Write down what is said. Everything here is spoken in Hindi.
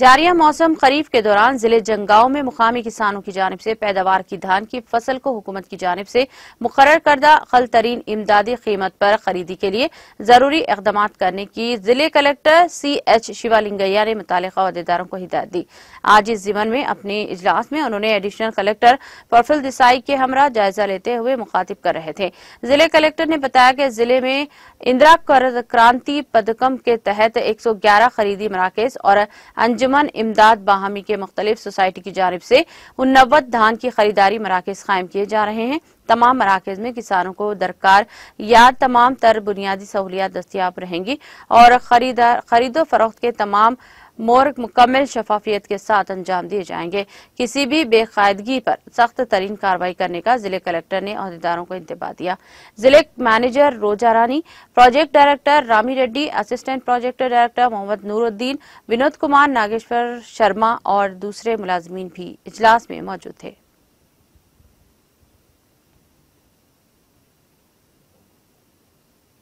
जारिया मौसम खरीफ के दौरान जिले जंगाव में मुकामी किसानों की जानब से पैदावार की धान की फसल को हुकूमत की जानब से मुकर करदा खल तरीन इमदादी कीमत पर खरीदी के लिए जरूरी इकदाम करने की जिले कलेक्टर सी एच शिवालिंगैया ने मुतल अहदेदारों को हिदायत दी आज इस जिमन में अपने इजलास में उन्होंने एडिशनल कलेक्टर प्रफुल देसाई के हमरा जायजा लेते हुए मुखातिब कर रहे थे जिले कलेक्टर ने बताया कि जिले में इंदिरा क्रांति पदकम के तहत एक सौ ग्यारह खरीदी मराकज और मुंजमन इमदाद बाहमी के मुख्तलिफ सोसाइटी की जानब ऐसी उन्नवत धान की खरीदारी मराकज कायम किए जा रहे हैं तमाम मराकज में किसानों को दरकार या तमाम तर बुनियादी सहूलियात दस्तियाब रहेंगी और खरीदो फरोख्त के तमाम मोर मुकम्मल शफाफियत के साथ अंजाम दिए जाएंगे किसी भी बेकायदगी पर सख्त तरीन कार्रवाई करने का जिले कलेक्टर ने अहदेदारों को इंतबा दिया जिले manager Roja Rani project director Rami Reddy assistant project director Mohammed Nooruddin Vinod Kumar Nageshwar Sharma और दूसरे मुलाजमीन भी इजलास में मौजूद थे